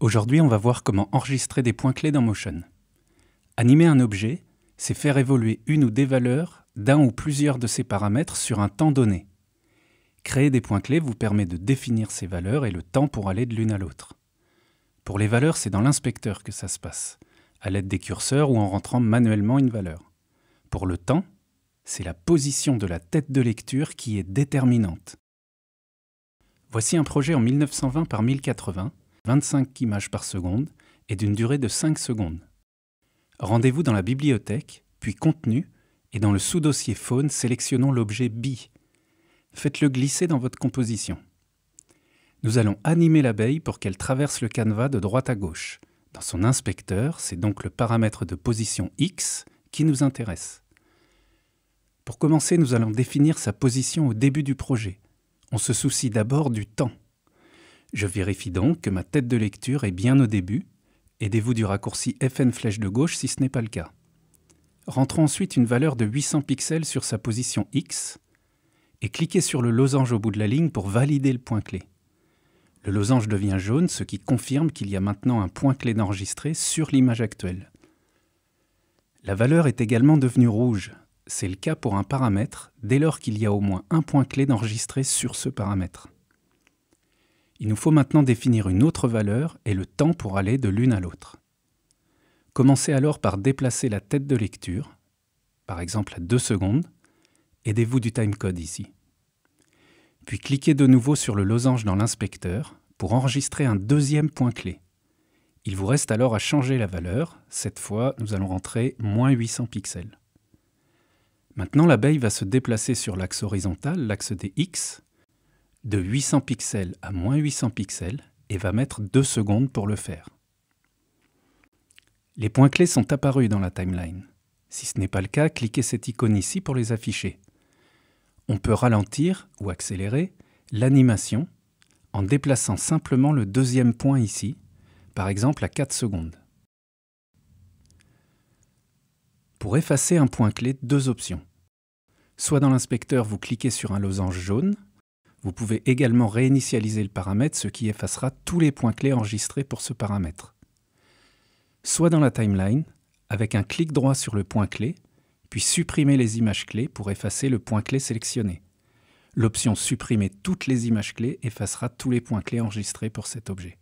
Aujourd'hui, on va voir comment enregistrer des points clés dans Motion. Animer un objet, c'est faire évoluer une ou des valeurs d'un ou plusieurs de ses paramètres sur un temps donné. Créer des points clés vous permet de définir ces valeurs et le temps pour aller de l'une à l'autre. Pour les valeurs, c'est dans l'inspecteur que ça se passe, à l'aide des curseurs ou en rentrant manuellement une valeur. Pour le temps, c'est la position de la tête de lecture qui est déterminante. Voici un projet en 1920 par 1080 25 images par seconde et d'une durée de 5 secondes. Rendez-vous dans la bibliothèque, puis contenu, et dans le sous-dossier faune, sélectionnons l'objet bi. Faites-le glisser dans votre composition. Nous allons animer l'abeille pour qu'elle traverse le canevas de droite à gauche. Dans son inspecteur, c'est donc le paramètre de position X qui nous intéresse. Pour commencer, nous allons définir sa position au début du projet. On se soucie d'abord du temps. Je vérifie donc que ma tête de lecture est bien au début. Aidez-vous du raccourci FN flèche de gauche si ce n'est pas le cas. Rentrons ensuite une valeur de 800 pixels sur sa position X et cliquez sur le losange au bout de la ligne pour valider le point clé. Le losange devient jaune, ce qui confirme qu'il y a maintenant un point clé d'enregistrer sur l'image actuelle. La valeur est également devenue rouge. C'est le cas pour un paramètre dès lors qu'il y a au moins un point clé d'enregistrer sur ce paramètre. Il nous faut maintenant définir une autre valeur et le temps pour aller de l'une à l'autre. Commencez alors par déplacer la tête de lecture, par exemple à 2 secondes, aidez-vous du timecode ici. Puis cliquez de nouveau sur le losange dans l'inspecteur pour enregistrer un deuxième point clé. Il vous reste alors à changer la valeur, cette fois nous allons rentrer moins 800 pixels. Maintenant l'abeille va se déplacer sur l'axe horizontal, l'axe des X, de 800 pixels à moins 800 pixels et va mettre 2 secondes pour le faire. Les points clés sont apparus dans la timeline. Si ce n'est pas le cas, cliquez cette icône ici pour les afficher. On peut ralentir ou accélérer l'animation en déplaçant simplement le deuxième point ici, par exemple à 4 secondes. Pour effacer un point clé, deux options. Soit dans l'inspecteur, vous cliquez sur un losange jaune vous pouvez également réinitialiser le paramètre, ce qui effacera tous les points clés enregistrés pour ce paramètre. Soit dans la timeline, avec un clic droit sur le point clé, puis supprimer les images clés pour effacer le point clé sélectionné. L'option Supprimer toutes les images clés effacera tous les points clés enregistrés pour cet objet.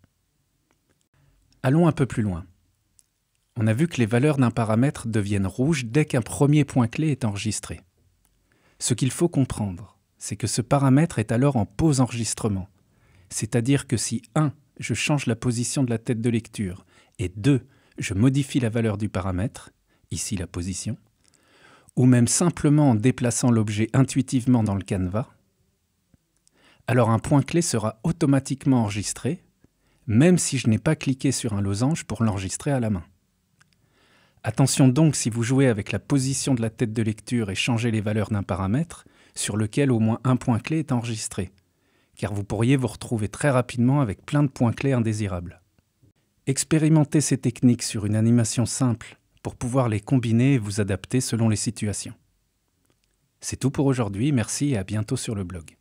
Allons un peu plus loin. On a vu que les valeurs d'un paramètre deviennent rouges dès qu'un premier point clé est enregistré. Ce qu'il faut comprendre, c'est que ce paramètre est alors en pause enregistrement. C'est-à-dire que si 1, je change la position de la tête de lecture, et 2, je modifie la valeur du paramètre, ici la position, ou même simplement en déplaçant l'objet intuitivement dans le canevas, alors un point clé sera automatiquement enregistré, même si je n'ai pas cliqué sur un losange pour l'enregistrer à la main. Attention donc si vous jouez avec la position de la tête de lecture et changez les valeurs d'un paramètre, sur lequel au moins un point clé est enregistré, car vous pourriez vous retrouver très rapidement avec plein de points clés indésirables. Expérimentez ces techniques sur une animation simple pour pouvoir les combiner et vous adapter selon les situations. C'est tout pour aujourd'hui, merci et à bientôt sur le blog.